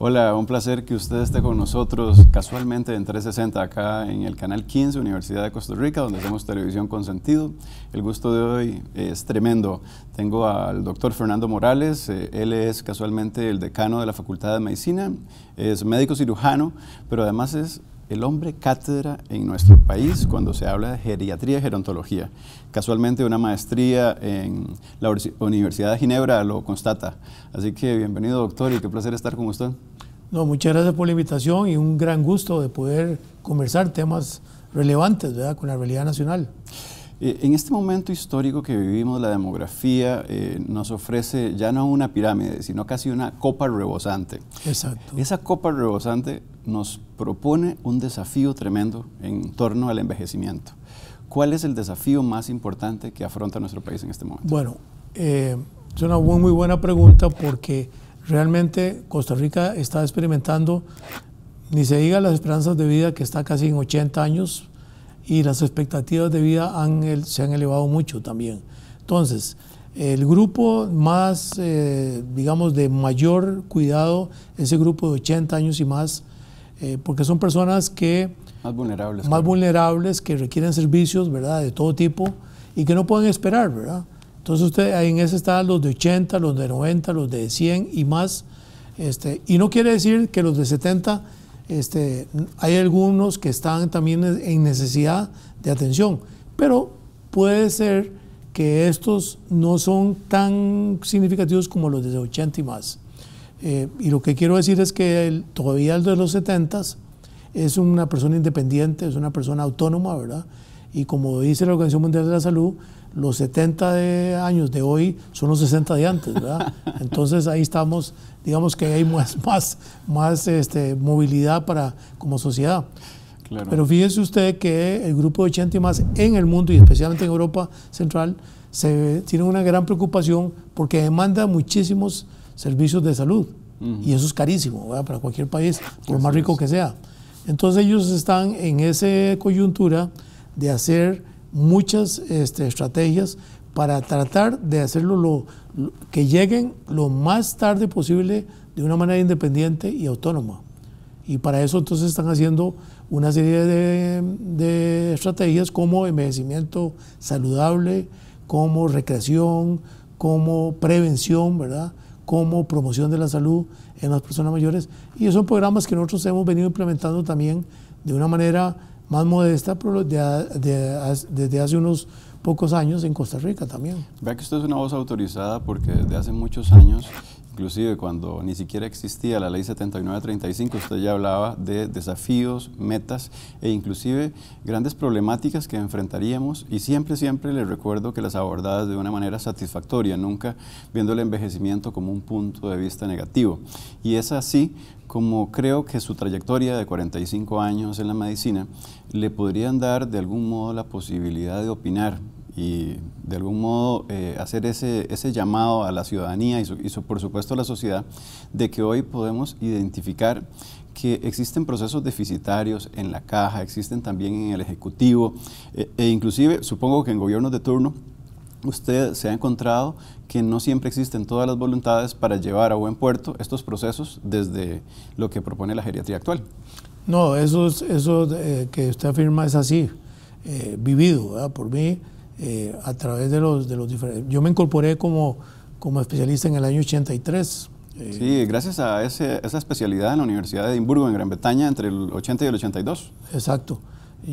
Hola, un placer que usted esté con nosotros casualmente en 360 acá en el canal 15 Universidad de Costa Rica, donde hacemos televisión con sentido. El gusto de hoy es tremendo. Tengo al doctor Fernando Morales, eh, él es casualmente el decano de la Facultad de Medicina, es médico cirujano, pero además es el hombre cátedra en nuestro país cuando se habla de geriatría y gerontología. Casualmente una maestría en la Universidad de Ginebra lo constata. Así que bienvenido doctor y qué placer estar con usted. No, muchas gracias por la invitación y un gran gusto de poder conversar temas relevantes con la realidad nacional. Eh, en este momento histórico que vivimos, la demografía eh, nos ofrece ya no una pirámide, sino casi una copa rebosante. Exacto. Esa copa rebosante nos propone un desafío tremendo en torno al envejecimiento. ¿Cuál es el desafío más importante que afronta nuestro país en este momento? Bueno, eh, es una muy, muy buena pregunta porque realmente Costa Rica está experimentando, ni se diga las esperanzas de vida que está casi en 80 años, y las expectativas de vida se han elevado mucho también. Entonces, el grupo más, eh, digamos, de mayor cuidado, ese grupo de 80 años y más, eh, porque son personas que... Más vulnerables. Más vulnerables, que requieren servicios, ¿verdad?, de todo tipo y que no pueden esperar, ¿verdad? Entonces usted, en ese están los de 80, los de 90, los de 100 y más. Este, y no quiere decir que los de 70 este, hay algunos que están también en necesidad de atención, pero puede ser que estos no son tan significativos como los de 80 y más. Eh, y lo que quiero decir es que todavía el de los 70 es una persona independiente, es una persona autónoma, ¿verdad? Y como dice la Organización Mundial de la Salud, los 70 de años de hoy son los 60 de antes, ¿verdad? Entonces ahí estamos, digamos que hay más, más, más este, movilidad para, como sociedad. Pero fíjese usted que el grupo de 80 y más en el mundo y especialmente en Europa Central se, tiene una gran preocupación porque demanda muchísimos servicios de salud y eso es carísimo ¿verdad? para cualquier país, por más rico que sea. Entonces ellos están en esa coyuntura de hacer muchas este, estrategias para tratar de hacerlo lo, que lleguen lo más tarde posible de una manera independiente y autónoma. Y para eso entonces están haciendo una serie de, estrategias como envejecimiento saludable, como recreación, como prevención, ¿verdad? como promoción de la salud en las personas mayores. Y son programas que nosotros hemos venido implementando también de una manera más modesta, pero desde, hace unos pocos años en Costa Rica también. Vea que usted es una voz autorizada porque desde hace muchos años Inclusive cuando ni siquiera existía la ley 7935, usted ya hablaba de desafíos, metas e inclusive grandes problemáticas que enfrentaríamos y siempre, siempre le recuerdo que las abordadas de una manera satisfactoria, nunca viendo el envejecimiento como un punto de vista negativo. Y es así como creo que su trayectoria de 45 años en la medicina le podrían dar de algún modo la posibilidad de opinar y de algún modo eh, hacer ese, ese, llamado a la ciudadanía y, por supuesto a la sociedad de que hoy podemos identificar que existen procesos deficitarios en la caja, existen también en el Ejecutivo eh, e inclusive supongo que en gobiernos de turno usted se ha encontrado que no siempre existen todas las voluntades para llevar a buen puerto estos procesos desde lo que propone la geriatría actual. No, eso, eso eh, que usted afirma es así, vivido por mí eh, a través de los, de los diferentes... Yo me incorporé como, como especialista en el año 83. Eh. Sí, gracias a esa especialidad en la Universidad de Edimburgo, en Gran Bretaña, entre el 80 y el 82. Exacto.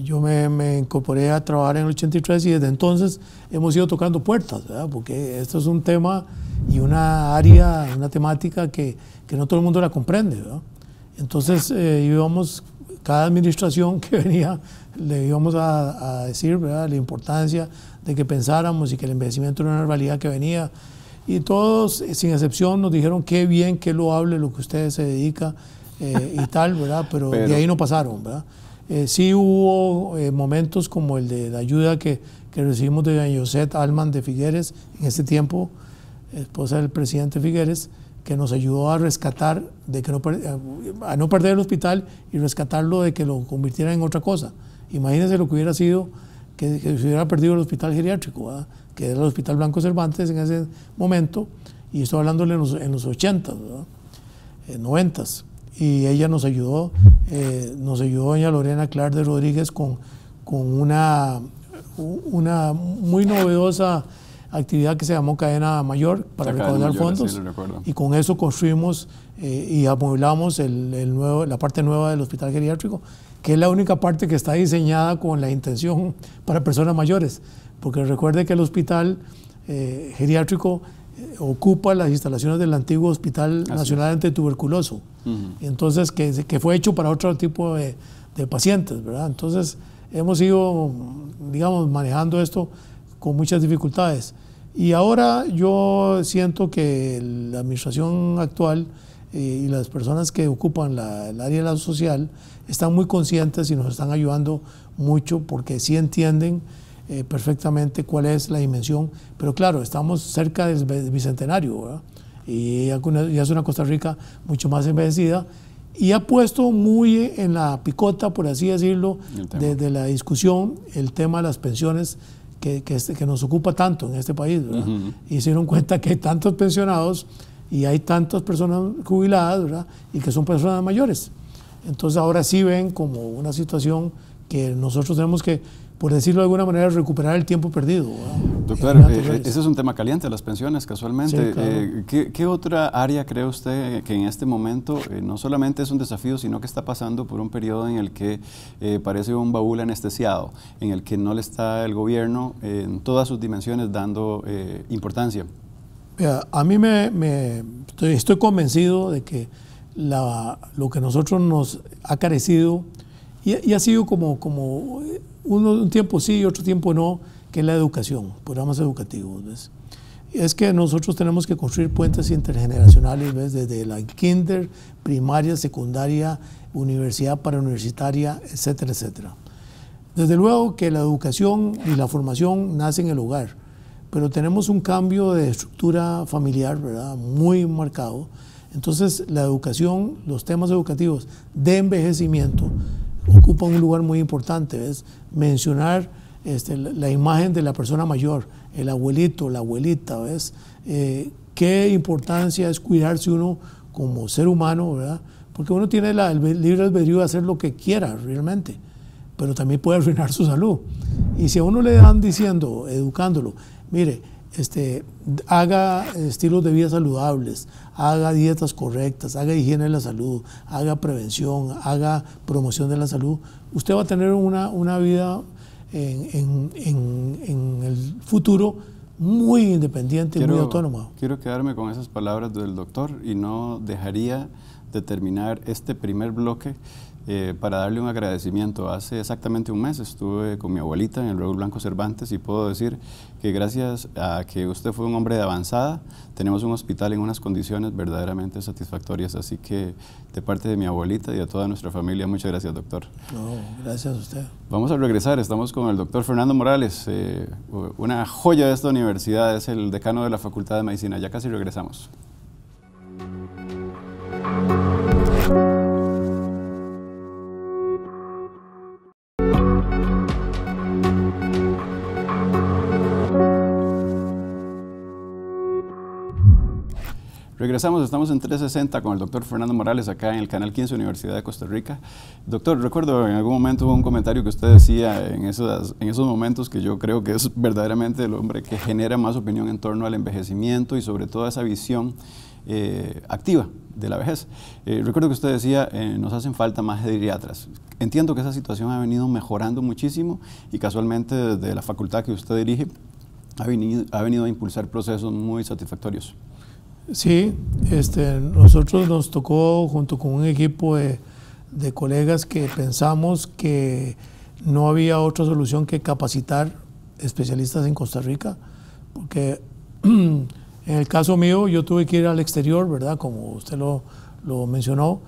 yo me, me, incorporé a trabajar en el 83 y desde entonces hemos ido tocando puertas, ¿verdad? porque esto es un tema y una área, una temática que, que no todo el mundo la comprende. Entonces eh, íbamos, cada administración que venía, le íbamos a, a decir ¿verdad? la importancia de que pensáramos y que el envejecimiento era una realidad que venía. Y todos, eh, sin excepción, nos dijeron qué bien, qué loable lo que ustedes se dedica eh, y tal, ¿verdad? Pero, de ahí no pasaron, ¿verdad? Eh, sí hubo momentos como el de la ayuda que, que recibimos de doña Josette Alman de Figueres, en ese tiempo, esposa del presidente Figueres, que nos ayudó a rescatar, de que no, a no perder el hospital y rescatarlo de que lo convirtiera en otra cosa. Imagínense lo que hubiera sido que, se hubiera perdido el hospital geriátrico, que era el Hospital Blanco Cervantes en ese momento, y estoy hablándole en los, 80, s 90s, Y ella nos ayudó, eh, nos ayudó doña Lorena Clark de Rodríguez con, con una, una muy novedosa actividad que se llamó Cadena Mayor para recaudar fondos. y con eso construimos eh, y amueblamos el, el nuevo, la parte nueva del hospital geriátrico que es la única parte que está diseñada con la intención para personas mayores, porque recuerde que el hospital eh, geriátrico eh, ocupa las instalaciones del antiguo Hospital Nacional Antituberculoso, entonces que, fue hecho para otro tipo de, pacientes, ¿verdad? Entonces hemos ido, digamos, manejando esto con muchas dificultades. Y ahora yo siento que la administración actual eh, y las personas que ocupan el área de la social están muy conscientes y nos están ayudando mucho porque sí entienden eh, perfectamente cuál es la dimensión. Pero claro, estamos cerca del bicentenario y ya es una Costa Rica mucho más envejecida y ha puesto muy en la picota, por así decirlo, desde la discusión el tema de las pensiones que, que, este, nos ocupa tanto en este país. Y se dieron cuenta que hay tantos pensionados y hay tantas personas jubiladas, ¿verdad? Y que son personas mayores. Entonces ahora sí ven como una situación que nosotros tenemos que, por decirlo de alguna manera, recuperar el tiempo perdido. Doctor, eh, eh, ese es un tema caliente, las pensiones, casualmente. Eh, ¿qué, otra área cree usted que en este momento no solamente es un desafío, sino que está pasando por un periodo en el que parece un baúl anestesiado, en el que no le está el gobierno en todas sus dimensiones dando importancia? a mí me, estoy, convencido de que lo que nosotros nos ha carecido y, ha sido como, eh, uno, un tiempo sí y otro tiempo no, que es la educación, programas educativos. es que nosotros tenemos que construir puentes intergeneracionales desde la kinder, primaria, secundaria, universidad para universitaria, etcétera, etcétera. Desde luego que la educación y la formación nacen en el hogar pero tenemos un cambio de estructura familiar, ¿verdad? Muy marcado. Entonces, la educación, los temas educativos de envejecimiento ocupan un lugar muy importante. Es mencionar este, la imagen de la persona mayor, el abuelito, la abuelita, ¿ves? Eh, qué importancia es cuidarse uno como ser humano, ¿verdad? Porque uno tiene la, el libre albedrío de hacer lo que quiera realmente, pero también puede arruinar su salud. Y si a uno le dan diciendo, educándolo, mire, este, haga estilos de vida saludables, haga dietas correctas, haga higiene de la salud, haga prevención, haga promoción de la salud, usted va a tener una, vida en, el futuro muy independiente y muy autónoma. Quiero quedarme con esas palabras del doctor y no dejaría de terminar este primer bloque eh, para darle un agradecimiento. Hace exactamente un mes estuve con mi abuelita en el Río Blanco Cervantes y puedo decir que gracias a que usted fue un hombre de avanzada, tenemos un hospital en unas condiciones verdaderamente satisfactorias. Así que de parte de mi abuelita y de toda nuestra familia, muchas gracias doctor. No, gracias a usted. Vamos a regresar, estamos con el doctor Fernando Morales. Eh, una joya de esta universidad es el decano de la Facultad de Medicina. Ya casi regresamos. Regresamos, estamos en 360 con el doctor Fernando Morales acá en el Canal 15 Universidad de Costa Rica. Doctor, recuerdo en algún momento hubo un comentario que usted decía en, en esos momentos que yo creo que es verdaderamente el hombre que genera más opinión en torno al envejecimiento y sobre todo esa visión eh, activa de la vejez. Eh, recuerdo que usted decía, eh, nos hacen falta más geriatras. Entiendo que esa situación ha venido mejorando muchísimo y casualmente desde la facultad que usted dirige ha venido, ha venido a impulsar procesos muy satisfactorios. Sí, este, nosotros nos tocó junto con un equipo de, colegas que pensamos que no había otra solución que capacitar especialistas en Costa Rica, porque en el caso mío yo tuve que ir al exterior, ¿verdad? Como usted lo, mencionó,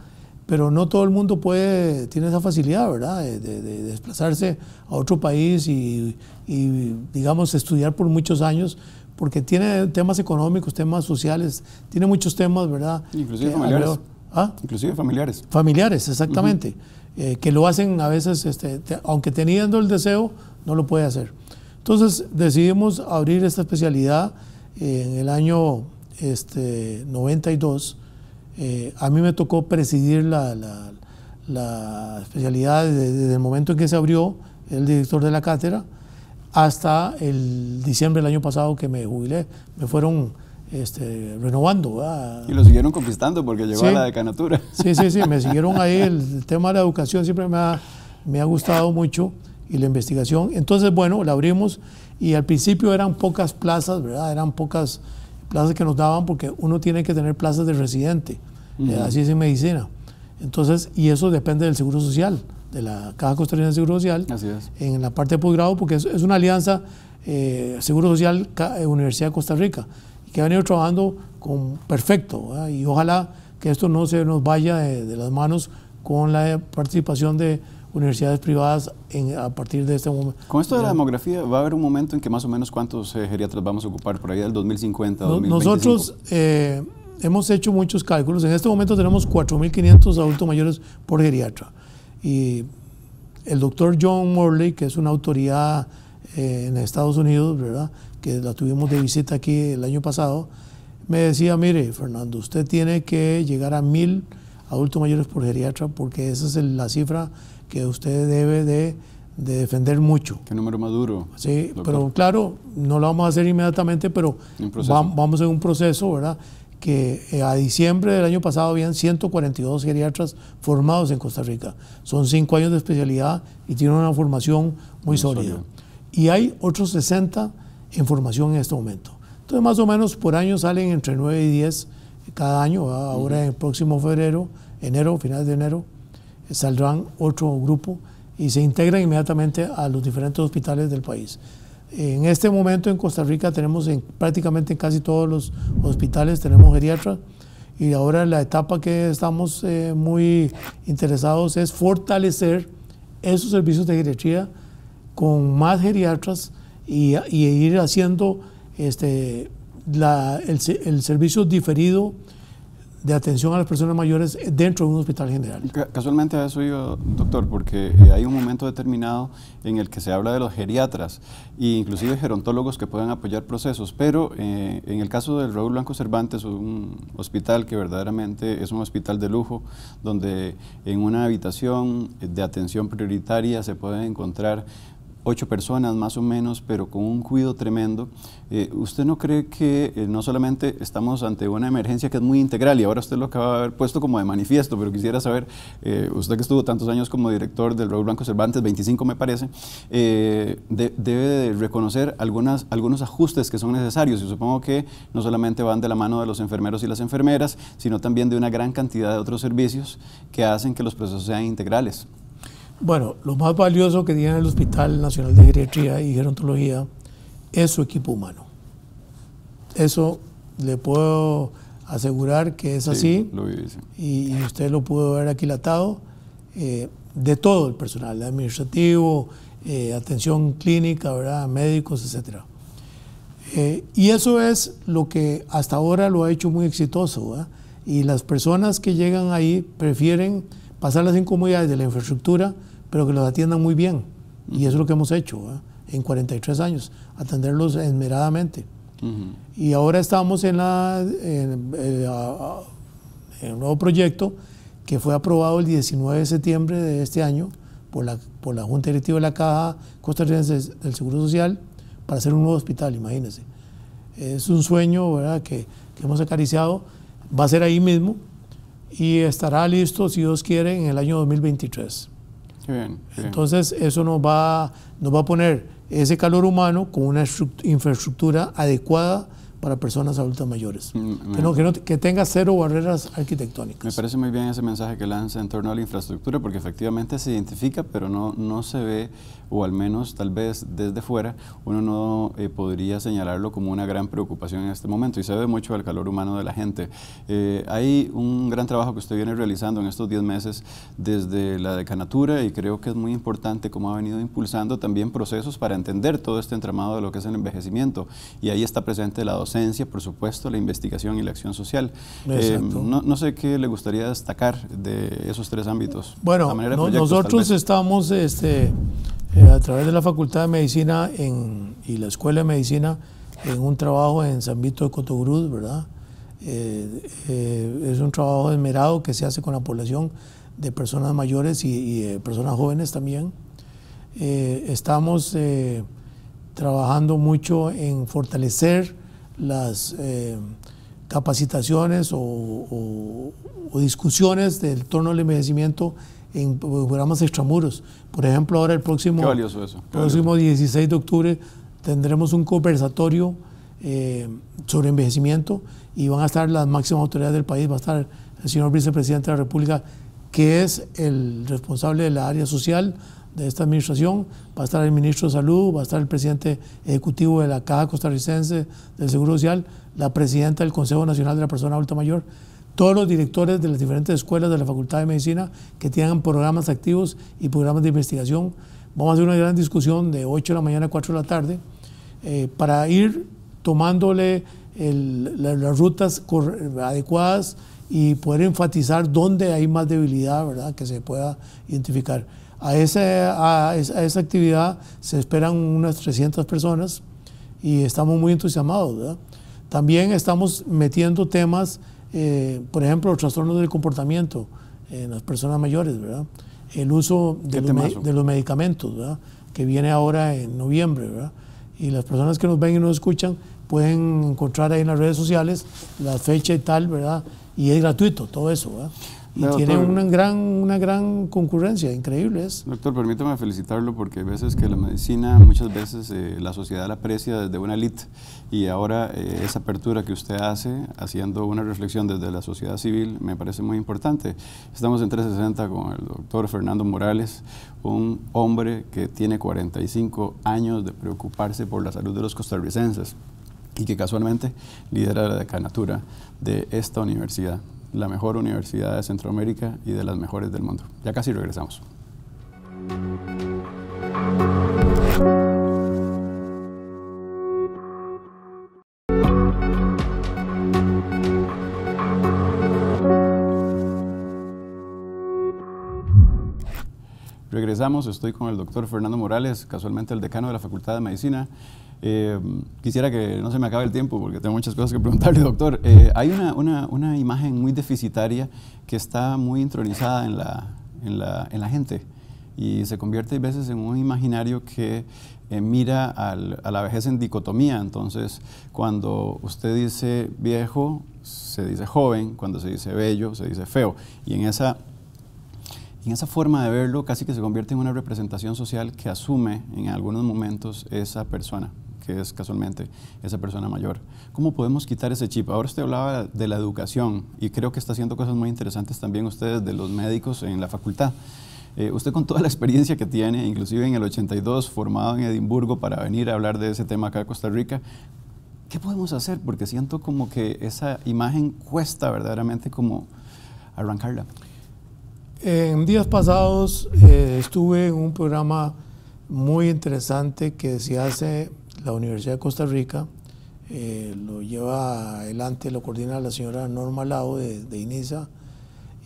pero no todo el mundo puede, tiene esa facilidad, ¿verdad? De, desplazarse a otro país y, y, digamos, estudiar por muchos años porque tiene temas económicos, temas sociales, tiene muchos temas, ¿verdad? Inclusive eh, familiares. ¿ah? Inclusive familiares. Familiares, exactamente. Eh, que lo hacen a veces, este, aunque teniendo el deseo, no lo puede hacer. Entonces decidimos abrir esta especialidad eh, en el año este, 92. a mí me tocó presidir la, la, especialidad desde, el momento en que se abrió, el director de la cátedra hasta el diciembre del año pasado que me jubilé. Me fueron este, renovando. Y lo siguieron conquistando porque llegó a la decanatura. Sí, sí, sí, me siguieron ahí. El tema de la educación siempre me ha, me ha gustado mucho y la investigación. Entonces, bueno, la abrimos y al principio eran pocas plazas, ¿verdad? Eran pocas plazas que nos daban porque uno tiene que tener plazas de residente, eh, así es en medicina. Entonces, y eso depende del Seguro Social de la Caja Costarricense de Seguro Social en la parte de posgrado, porque es, una alianza eh, Seguro Social eh, Universidad de Costa Rica, que ha venido trabajando con perfecto, y ojalá que esto no se nos vaya de, las manos con la eh, participación de universidades privadas en, a partir de este momento. Con esto de la demografía, ¿va a haber un momento en que más o menos cuántos geriatras vamos a ocupar por ahí del 2050? 2025? Nosotros hemos hecho muchos cálculos. En este momento tenemos 4.500 adultos mayores por geriatra. Y el doctor John Morley, que es una autoridad eh, en Estados Unidos, ¿verdad? que la tuvimos de visita aquí el año pasado, me decía, mire, Fernando, usted tiene que llegar a mil adultos mayores por geriatra porque esa es la cifra que usted debe de, defender mucho. Qué número más duro. Sí, pero claro, no lo vamos a hacer inmediatamente, pero vamos en un proceso, ¿verdad? que eh, a diciembre del año pasado habían 142 geriatras formados en Costa Rica. Son cinco años de especialidad y tienen una formación muy, sólida. Y hay otros 60 en formación en este momento. Entonces, más o menos por año salen entre 9 y 10 cada año. Ah, ahora, en el próximo febrero, enero, finales de enero, eh, saldrán otro grupo y se integran inmediatamente a los diferentes hospitales del país. En este momento en Costa Rica tenemos en, prácticamente en casi todos los hospitales tenemos geriatra y ahora la etapa que estamos eh, muy interesados es fortalecer esos servicios de geriatría con más geriatras y, ir haciendo este, el, servicio diferido de atención a las personas mayores dentro de un hospital general. Casualmente a eso iba, doctor, porque eh, hay un momento determinado en el que se habla de los geriatras e inclusive gerontólogos que pueden apoyar procesos, pero eh, en el caso del Raúl Blanco Cervantes, un hospital que verdaderamente es un hospital de lujo, donde en una habitación de atención prioritaria se pueden encontrar ocho personas más o menos, pero con un cuidado tremendo. Eh, ¿Usted no cree que eh, no solamente estamos ante una emergencia que es muy integral y ahora usted lo acaba de haber puesto como de manifiesto, pero quisiera saber, eh, usted que estuvo tantos años como director del Raúl Blanco Cervantes, 25 me parece, debe reconocer algunas, algunos ajustes que son necesarios y supongo que no solamente van de la mano de los enfermeros y las enfermeras, sino también de una gran cantidad de otros servicios que hacen que los procesos sean integrales. Bueno, lo más valioso que tiene el Hospital Nacional de Geriatría y Gerontología es su equipo humano. Eso le puedo asegurar que es así. y, usted lo pudo ver aquilatado. Eh, de todo el personal, administrativo, eh, atención clínica, ¿verdad? médicos, etc. Eh, y eso es lo que hasta ahora lo ha hecho muy exitoso. Y las personas que llegan ahí prefieren pasar las incomodidades de la infraestructura, pero que los atiendan muy bien. Y eso es lo que hemos hecho en 43 años, atenderlos esmeradamente. Y ahora estamos en, la, eh, un nuevo proyecto que fue aprobado el 19 de septiembre de este año por la, por la Junta Directiva de la Caja Costarricense del Seguro Social para hacer un nuevo hospital, imagínense. Es un sueño ¿verdad? Que, que hemos acariciado, va a ser ahí mismo, y estará listo, si Dios quiere, en el año 2023. Entonces, eso nos va, nos va a poner ese calor humano con una infraestructura adecuada para personas adultas mayores, mm, que, no, que, tenga cero barreras arquitectónicas. Me parece muy bien ese mensaje que lanza en torno a la infraestructura, porque efectivamente se identifica, pero no, no se ve, o al menos tal vez desde fuera, uno no eh, podría señalarlo como una gran preocupación en este momento, y se ve mucho el calor humano de la gente. Eh, hay un gran trabajo que usted viene realizando en estos 10 meses desde la decanatura, y creo que es muy importante cómo ha venido impulsando también procesos para entender todo este entramado de lo que es el envejecimiento, y ahí está presente la por supuesto, la investigación y la acción social. Eh, no, sé qué le gustaría destacar de esos tres ámbitos. Bueno, nosotros estamos este, eh, a través de la Facultad de Medicina en, y la Escuela de Medicina en un trabajo en San Vito de Cotogruz, ¿verdad? Eh, es un trabajo esmerado que se hace con la población de personas mayores y, y personas jóvenes también. estamos trabajando mucho en fortalecer las eh, capacitaciones o, discusiones del torno del envejecimiento en programas extramuros. Por ejemplo, ahora el próximo, eso, próximo 16 de octubre tendremos un conversatorio eh, sobre envejecimiento y van a estar las máximas autoridades del país, va a estar el señor vicepresidente de la República, que es el responsable de la área social, de esta administración. Va a estar el ministro de Salud, va a estar el presidente ejecutivo de la Caja Costarricense del Seguro Social, la presidenta del Consejo Nacional de la Persona Adulta Mayor, todos los directores de las diferentes escuelas de la Facultad de Medicina que tengan programas activos y programas de investigación. Vamos a hacer una gran discusión de 8 de la mañana a 4 de la tarde eh, para ir tomándole las rutas adecuadas y poder enfatizar dónde hay más debilidad, ¿verdad? Que se pueda identificar. A, esa, actividad se esperan unas 300 personas y estamos muy entusiasmados. También estamos metiendo temas, eh, por ejemplo, los trastornos del comportamiento en las personas mayores, ¿verdad? el uso de, los, medicamentos, que viene ahora en noviembre. Y las personas que nos ven y nos escuchan pueden encontrar ahí en las redes sociales la fecha y tal, ¿verdad? Y es gratuito todo eso. Y tiene una gran, una gran concurrencia, increíble es. Doctor, permítame felicitarlo porque hay veces que la medicina, muchas veces eh, la sociedad la aprecia desde una elite y ahora eh, esa apertura que usted hace, haciendo una reflexión desde la sociedad civil, me parece muy importante. Estamos en 360 con el doctor Fernando Morales, un hombre que tiene 45 años de preocuparse por la salud de los costarricenses y que casualmente lidera la decanatura de esta universidad la mejor universidad de Centroamérica y de las mejores del mundo. Ya casi regresamos. Regresamos, estoy con el doctor Fernando Morales, casualmente el decano de la Facultad de Medicina, eh, quisiera que no se me acabe el tiempo porque tengo muchas cosas que preguntarle, doctor. Eh, hay una, una, una, imagen muy deficitaria que está muy intronizada en la, en la, en la gente y se convierte a veces en un imaginario que eh, mira al, a la vejez en dicotomía. Entonces, cuando usted dice viejo, se dice joven, cuando se dice bello, se dice feo. Y en esa en esa forma de verlo casi que se convierte en una representación social que asume en algunos momentos esa persona que es casualmente esa persona mayor. ¿Cómo podemos quitar ese chip? Ahora usted hablaba de la educación y creo que está haciendo cosas muy interesantes también ustedes de los médicos en la facultad. Eh, usted con toda la experiencia que tiene, inclusive en el 82, formado en Edimburgo para venir a hablar de ese tema acá a Costa Rica, ¿qué podemos hacer? Porque siento como que esa imagen cuesta verdaderamente como arrancarla. En días pasados eh, estuve en un programa muy interesante que se hace la Universidad de Costa Rica, eh, lo lleva adelante, lo coordina la señora Norma Lao de, INISA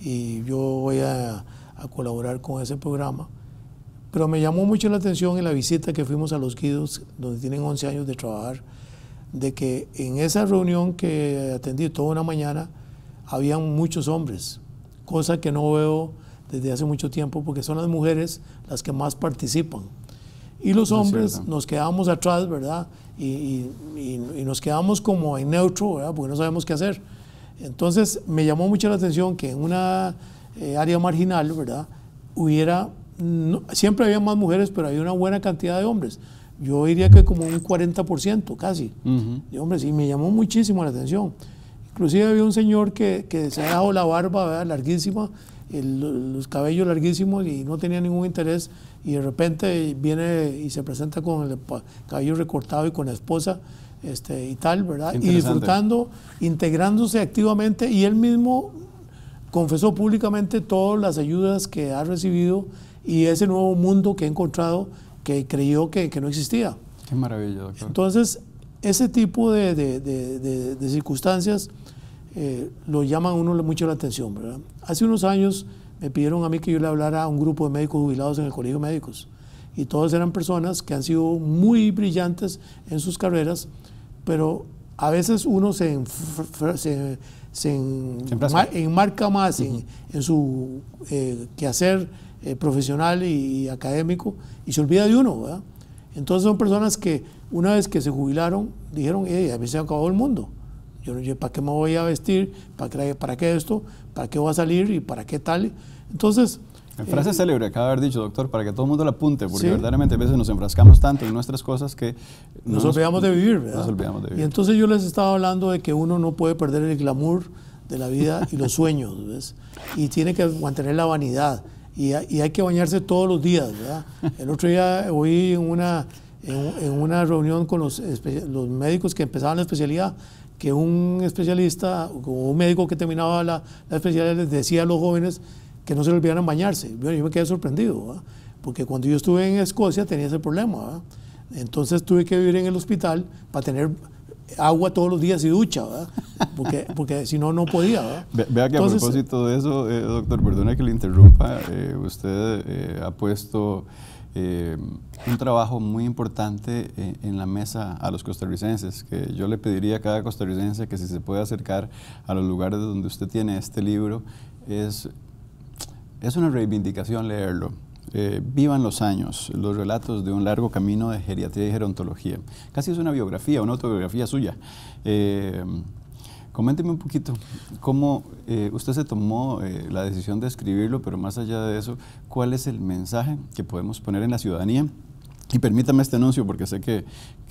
y yo voy a, colaborar con ese programa. Pero me llamó mucho la atención en la visita que fuimos a Los Guidos, donde tienen 11 años de trabajar, de que en esa reunión que atendí toda una mañana, habían muchos hombres, cosa que no veo desde hace mucho tiempo, porque son las mujeres las que más participan. Y los hombres nos quedábamos atrás, ¿verdad? Y, nos quedábamos como en neutro, ¿verdad? Porque no sabemos qué hacer. Entonces me llamó mucho la atención que en una eh, área marginal, ¿verdad? Hubiera, siempre había más mujeres, pero había una buena cantidad de hombres. Yo diría que como un 40% casi de hombres. Y me llamó muchísimo la atención. Inclusive había un señor que, se ha dejado la barba larguísima, los cabellos larguísimos y no tenía ningún interés y de repente viene y se presenta con el cabello recortado y con la esposa este, y tal, ¿verdad? Y disfrutando, integrándose activamente y él mismo confesó públicamente todas las ayudas que ha recibido y ese nuevo mundo que ha encontrado que creyó que, que no existía. Qué maravilloso, doctor. Entonces, ese tipo de, de, de, circunstancias eh, lo llaman a uno mucho la atención, ¿verdad? Hace unos años me pidieron a mí que yo le hablara a un grupo de médicos jubilados en el Colegio de Médicos. Y todos eran personas que han sido muy brillantes en sus carreras, pero a veces uno se, se, enmarca más en, en, su eh, quehacer eh, profesional y, académico y se olvida de uno. Entonces son personas que una vez que se jubilaron dijeron, a mí se acabó el mundo. Yo, ¿para qué me voy a vestir? ¿Para qué, ¿Para qué esto? ¿Para qué voy a salir? ¿Y para qué tal? Entonces... En frase eh, célebre acaba de haber dicho, doctor, para que todo el mundo la apunte, porque verdaderamente a veces nos enfrascamos tanto en nuestras cosas que... nos, olvidamos de vivir, ¿verdad? Nos olvidamos de vivir. Y entonces yo les estaba hablando de que uno no puede perder el glamour de la vida y los sueños, ¿ves? Y tiene que mantener la vanidad. Y, hay que bañarse todos los días, ¿verdad? El otro día oí en una, en, una reunión con los, los médicos que empezaban la especialidad que un especialista o un médico que terminaba la, la especialidad les decía a los jóvenes que no se le olvidaran bañarse. yo me quedé sorprendido, porque cuando yo estuve en Escocia tenía ese problema. Entonces tuve que vivir en el hospital para tener agua todos los días y ducha, Porque, porque si no, no podía, vea que a propósito de eso, eh, doctor, perdone que le interrumpa, eh, usted eh, ha puesto un trabajo muy importante en, en, la mesa a los costarricenses, que yo le pediría a cada costarricense que si se puede acercar a los lugares donde usted tiene este libro, es es una reivindicación leerlo. Eh, vivan los años, los relatos de un largo camino de geriatría y gerontología. Casi es una biografía, una autobiografía suya. Eh, coménteme un poquito cómo eh, usted se tomó la decisión de escribirlo, pero más allá de eso, ¿cuál es el mensaje que podemos poner en la ciudadanía y permítame este anuncio porque sé que,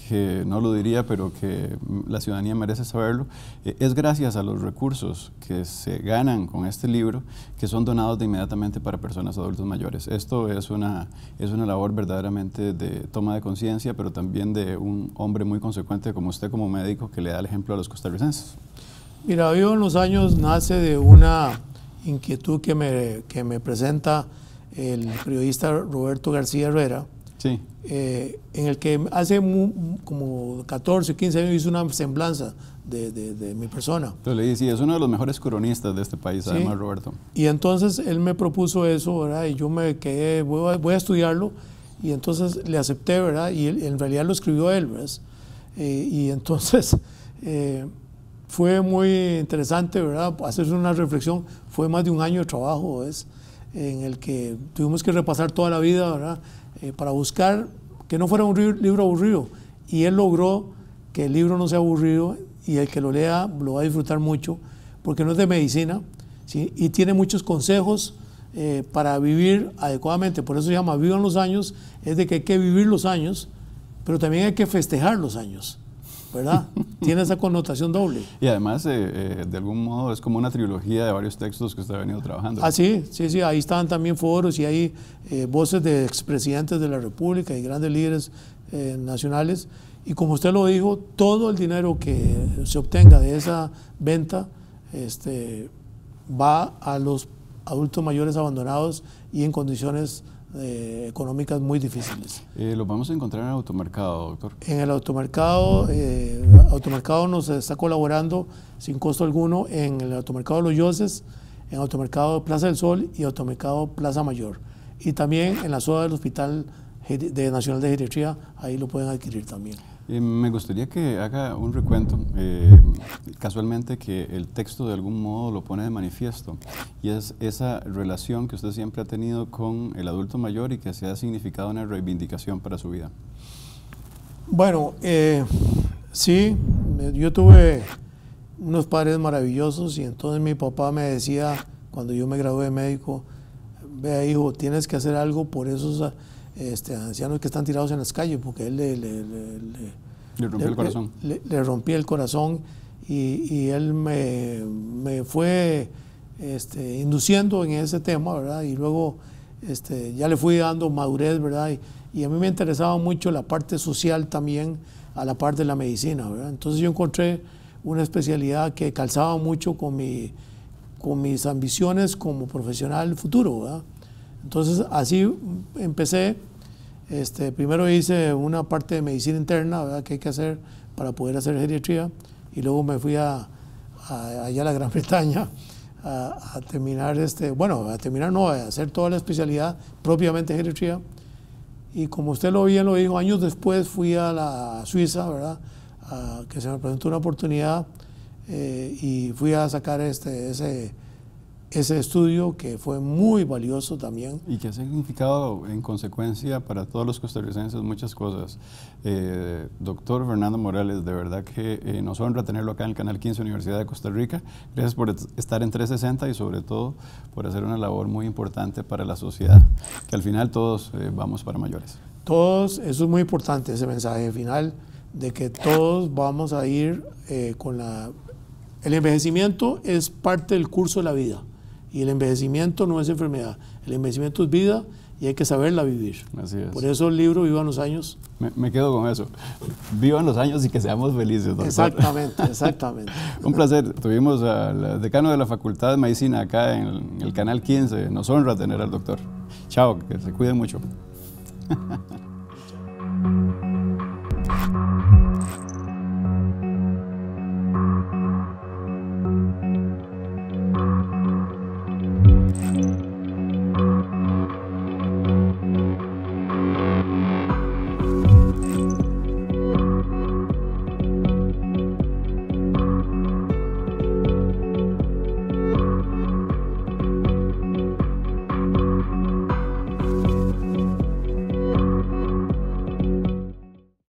que, no lo diría, pero que la ciudadanía merece saberlo. Eh, es gracias a los recursos que se ganan con este libro que son donados de inmediatamente para personas adultos mayores. Esto es una, es una labor verdaderamente de toma de conciencia, pero también de un hombre muy consecuente como usted como médico que le da el ejemplo a los costarricenses. Mira, Vivo en los años nace de una inquietud que me, que me presenta el periodista Roberto García Herrera sí. Eh, en el que hace como 14, 15 años hizo una semblanza de, de, mi persona. Yo le dije, es uno de los mejores cronistas de este país, además, Roberto. Y entonces él me propuso eso, ¿verdad? Y yo me quedé, voy a, estudiarlo, y entonces le acepté, ¿verdad? Y en realidad lo escribió él, ¿verdad? Eh, y entonces eh, fue muy interesante, ¿verdad? Hacerse una reflexión, fue más de un año de trabajo, ¿ves? en el que tuvimos que repasar toda la vida, ¿verdad? Eh, para buscar que no fuera un libro aburrido. Y él logró que el libro no sea aburrido y el que lo lea lo va a disfrutar mucho, porque no es de medicina y tiene muchos consejos eh, para vivir adecuadamente. Por eso se llama Vivan los años, es de que hay que vivir los años, pero también hay que festejar los años. ¿verdad? Tiene esa connotación doble. Y además, eh, eh, de algún modo, es como una trilogía de varios textos que usted ha venido trabajando. Ah, sí, sí, sí, ahí están también foros y hay eh, voces de expresidentes de la República y grandes líderes nacionales. Y como usted lo dijo, todo el dinero que se obtenga de esa venta este, va a los adultos mayores abandonados y en condiciones eh, económicas muy difíciles. Eh, ¿Los vamos a encontrar en el automercado, doctor? En el automercado, eh, automercado nos está colaborando sin costo alguno en el automercado Los Yoses, en el automercado Plaza del Sol y automercado Plaza Mayor. Y también en la zona del Hospital de Nacional de Geriatría, ahí lo pueden adquirir también me gustaría que haga un recuento, eh, casualmente que el texto de algún modo lo pone de manifiesto, y es esa relación que usted siempre ha tenido con el adulto mayor y que se ha significado una reivindicación para su vida. Bueno, eh, sí, yo tuve unos padres maravillosos y entonces mi papá me decía, cuando yo me gradué de médico, vea hijo, tienes que hacer algo por esos este, ancianos que están tirados en las calles porque él le, le, rompió el corazón. Le, rompí el corazón y, él me, me fue este, induciendo en ese tema, ¿verdad? Y luego este, ya le fui dando madurez, ¿verdad? Y, a mí me interesaba mucho la parte social también a la parte de la medicina, ¿verdad? Entonces yo encontré una especialidad que calzaba mucho con, mi, con mis ambiciones como profesional futuro, ¿verdad? Entonces así empecé. Este, primero hice una parte de medicina interna, ¿verdad? que hay que hacer para poder hacer geriatría, y luego me fui a, allá a la Gran Bretaña a, terminar, este, bueno, a terminar no, a hacer toda la especialidad propiamente geriatría. Y como usted lo bien lo dijo, años después fui a la Suiza, ¿verdad? que se me presentó una oportunidad eh, y fui a sacar este, ese, ese estudio que fue muy valioso también. Y que ha significado en consecuencia para todos los costarricenses muchas cosas. Eh, doctor Fernando Morales, de verdad que eh, nos honra tenerlo acá en el Canal 15 Universidad de Costa Rica. Gracias por estar en 360 y sobre todo por hacer una labor muy importante para la sociedad, que al final todos eh, vamos para mayores. Todos, eso es muy importante, ese mensaje final, de que todos vamos a ir con la... El envejecimiento es parte del curso de la vida y el envejecimiento no es enfermedad, el envejecimiento es vida y hay que saberla vivir. Así es. Por eso el libro Vivan los años. Me, quedo con eso. Vivan los años y que seamos felices. Doctor. Exactamente, exactamente. Un placer. Tuvimos al decano de la Facultad de Medicina acá en el Canal 15. Nos honra tener al doctor. Chao, que se cuide mucho.